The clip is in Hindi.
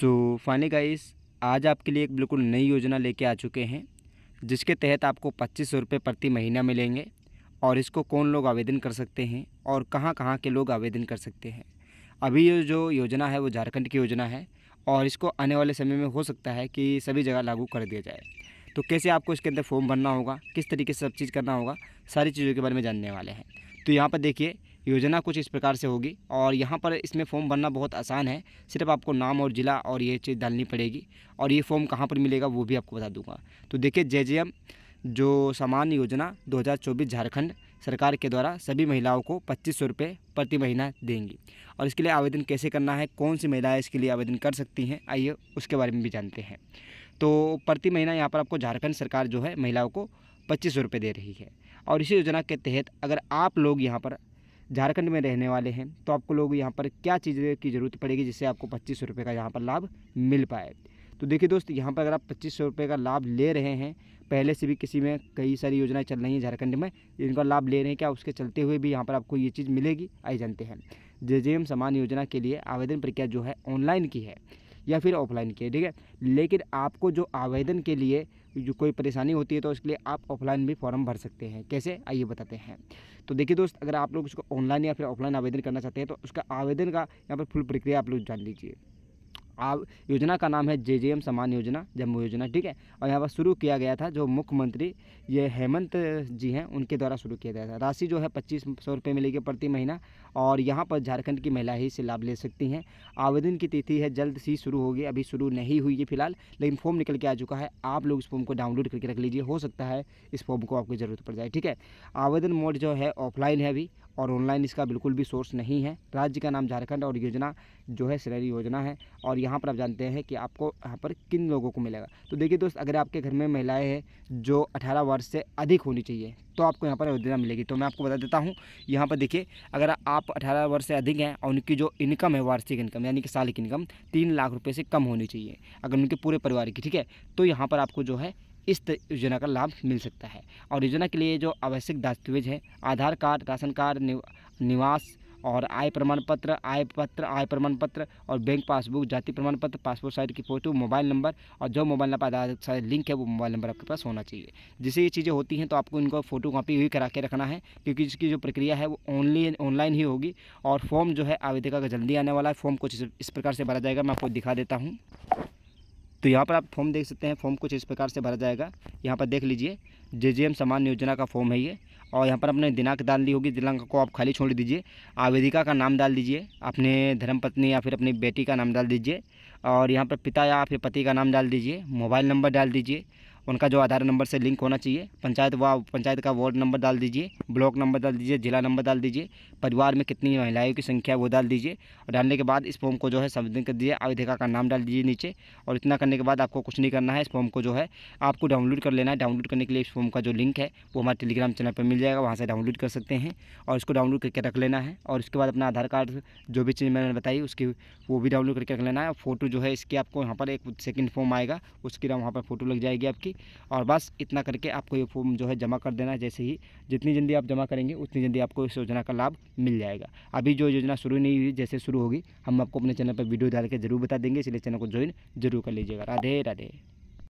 सो फाइनली गाइस आज आपके लिए एक बिल्कुल नई योजना लेके आ चुके हैं जिसके तहत आपको पच्चीस सौ रुपये प्रति महीना मिलेंगे और इसको कौन लोग आवेदन कर सकते हैं और कहाँ कहाँ के लोग आवेदन कर सकते हैं अभी ये जो योजना है वो झारखंड की योजना है और इसको आने वाले समय में हो सकता है कि सभी जगह लागू कर दिया जाए तो कैसे आपको इसके अंदर फॉर्म भरना होगा किस तरीके से सब चीज़ करना होगा सारी चीज़ों के बारे में जानने वाले हैं तो यहाँ पर देखिए योजना कुछ इस प्रकार से होगी और यहाँ पर इसमें फॉर्म भरना बहुत आसान है सिर्फ आपको नाम और ज़िला और ये चीज़ डालनी पड़ेगी और ये फॉर्म कहाँ पर मिलेगा वो भी आपको बता दूंगा तो देखिए जे जो सामान्य योजना 2024 झारखंड सरकार के द्वारा सभी महिलाओं को पच्चीस सौ प्रति महीना देंगी और इसके लिए आवेदन कैसे करना है कौन सी महिलाएँ इसके लिए आवेदन कर सकती हैं आइए उसके बारे में भी जानते हैं तो प्रति महीना यहाँ पर आपको झारखंड सरकार जो है महिलाओं को पच्चीस सौ दे रही है और इसी योजना के तहत अगर आप लोग यहाँ पर झारखंड में रहने वाले हैं तो आपको लोग यहाँ पर क्या चीज़ें की ज़रूरत पड़ेगी जिससे आपको पच्चीस रुपये का यहाँ पर लाभ मिल पाए तो देखिए दोस्त यहाँ पर अगर आप पच्चीस रुपये का लाभ ले रहे हैं पहले से भी किसी में कई सारी योजनाएं चल रही हैं झारखंड में इनका लाभ ले रहे हैं क्या उसके चलते हुए भी यहाँ पर आपको ये चीज़ मिलेगी आई जानते हैं जे जे एम समान योजना के लिए आवेदन प्रक्रिया जो है ऑनलाइन की है या फिर ऑफलाइन किए ठीक है लेकिन आपको जो आवेदन के लिए जो कोई परेशानी होती है तो उसके लिए आप ऑफलाइन भी फॉर्म भर सकते हैं कैसे आइए बताते हैं तो देखिए दोस्त अगर आप लोग उसको ऑनलाइन या फिर ऑफलाइन आवेदन करना चाहते हैं तो उसका आवेदन का यहाँ पर फुल प्रक्रिया आप लोग जान लीजिए योजना का नाम है जे जे एम सम्मान योजना जम्मू योजना ठीक है और यहाँ पर शुरू किया गया था जो मुख्यमंत्री ये हेमंत जी हैं उनके द्वारा शुरू किया गया था राशि जो है पच्चीस सौ रुपये मिलेगी प्रति महीना और यहाँ पर झारखंड की महिला ही इसे लाभ ले सकती हैं आवेदन की तिथि है जल्द ही शुरू होगी अभी शुरू नहीं हुई है फिलहाल लेकिन फॉर्म निकल के आ चुका है आप लोग इस फॉर्म को डाउनलोड करके रख लीजिए हो सकता है इस फॉर्म को आपकी ज़रूरत पड़ जाए ठीक है आवेदन मोड जो है ऑफलाइन है अभी और ऑनलाइन इसका बिल्कुल भी सोर्स नहीं है राज्य का नाम झारखंड और योजना जो है श्रेणी योजना है और यहाँ पर आप जानते हैं कि आपको यहाँ पर किन लोगों को मिलेगा तो देखिए दोस्त अगर आपके घर में महिलाएँ हैं जो अठारह वर्ष से अधिक होनी चाहिए तो आपको यहाँ पर योजना मिलेगी तो मैं आपको बता देता हूँ यहाँ पर देखिए अगर आप अठारह वर्ष से अधिक हैं और उनकी जो इनकम है वार्षिक इनकम यानी कि साल की इनकम तीन लाख रुपये से कम होनी चाहिए अगर उनके पूरे परिवार की ठीक है तो यहाँ पर आपको जो है इस योजना का लाभ मिल सकता है और योजना के लिए जो आवश्यक दस्तावेज है आधार कार्ड राशन कार्ड निवास और आय प्रमाण पत्र आय पत्र आय प्रमाण पत्र और बैंक पासबुक जाति प्रमाण पत्र पासपोर्ट साइज की फ़ोटो मोबाइल नंबर और जो मोबाइल नंबर आधार साइज लिंक है वो मोबाइल नंबर आपके पास होना चाहिए जिससे ये चीज़ें होती हैं तो आपको इनको फोटो कापी भी करा के रखना है क्योंकि इसकी जो प्रक्रिया है वो ऑनली ऑनलाइन ही होगी और फॉर्म जो है आवेदिका का जल्दी आने वाला है फॉर्म कुछ इस प्रकार से भरा जाएगा मैं आपको दिखा देता हूँ तो यहाँ पर आप फॉर्म देख सकते हैं फॉर्म कुछ इस प्रकार से भरा जाएगा यहाँ पर देख लीजिए जे जे एम समान योजना का फॉर्म है ये और यहाँ पर अपने दिनांक डाल दी होगी दिनांक को आप खाली छोड़ दीजिए आवेदिका का नाम डाल दीजिए अपने धर्मपत्नी या फिर अपनी बेटी का नाम डाल दीजिए और यहाँ पर पिता या फिर पति का नाम डाल दीजिए मोबाइल नंबर डाल दीजिए उनका जो आधार नंबर से लिंक होना चाहिए पंचायत व पंचायत का वार्ड नंबर डाल दीजिए ब्लॉक नंबर डाल दीजिए जिला नंबर डाल दीजिए परिवार में कितनी महिलाओं की संख्या है वो डाल दीजिए और डालने के बाद इस फॉर्म को जो है सबमिट कर दीजिए आवेदिका का नाम डाल दीजिए नीचे और इतना करने के बाद आपको कुछ नहीं करना है इस फॉर्म को जो है आपको डाउनलोड कर लेना है डाउनलोड करने के लिए इस फॉर्म का जो लिंक है वो हमारे टेलीग्राम चैनल पर मिल जाएगा वहाँ से डाउनलोड कर सकते हैं और इसको डाउनलोड करके रख लेना है और उसके बाद अपना आधार कार्ड जो भी चीज़ मैंने बताई उसकी वो भी डाउनलोड करके रख लेना है फोटो जो है इसकी आपको यहाँ पर एक सेकेंड फॉर्म आएगा उसके वहाँ पर फोटो लग जाएगी आपकी और बस इतना करके आपको ये फॉर्म जो है जमा कर देना है जैसे ही जितनी जल्दी आप जमा करेंगे उतनी जल्दी आपको इस योजना का लाभ मिल जाएगा अभी जो योजना शुरू नहीं हुई जैसे शुरू होगी हम आपको अपने चैनल पर वीडियो डाल के जरूर बता देंगे इसलिए चैनल को ज्वाइन जरूर कर लीजिएगा राधे राधे